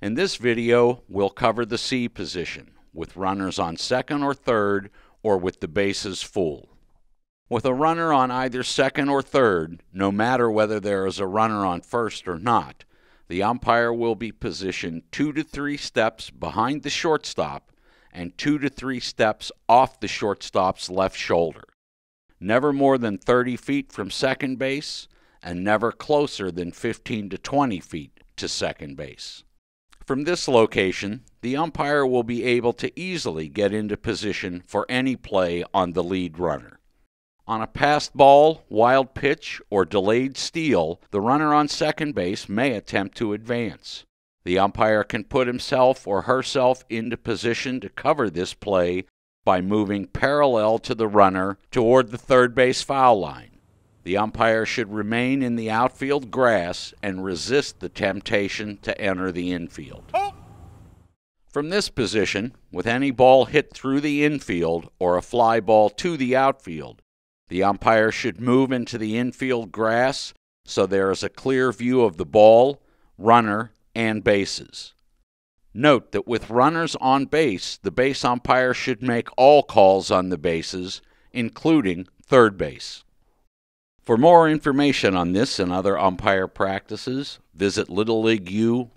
In this video, we'll cover the C position, with runners on second or third, or with the bases full. With a runner on either second or third, no matter whether there is a runner on first or not, the umpire will be positioned two to three steps behind the shortstop and two to three steps off the shortstop's left shoulder, never more than 30 feet from second base, and never closer than 15 to 20 feet to second base. From this location, the umpire will be able to easily get into position for any play on the lead runner. On a passed ball, wild pitch, or delayed steal, the runner on second base may attempt to advance. The umpire can put himself or herself into position to cover this play by moving parallel to the runner toward the third base foul line. The umpire should remain in the outfield grass and resist the temptation to enter the infield. From this position, with any ball hit through the infield or a fly ball to the outfield, the umpire should move into the infield grass so there is a clear view of the ball, runner, and bases. Note that with runners on base, the base umpire should make all calls on the bases, including third base. For more information on this and other umpire practices, visit littleleagueu.org.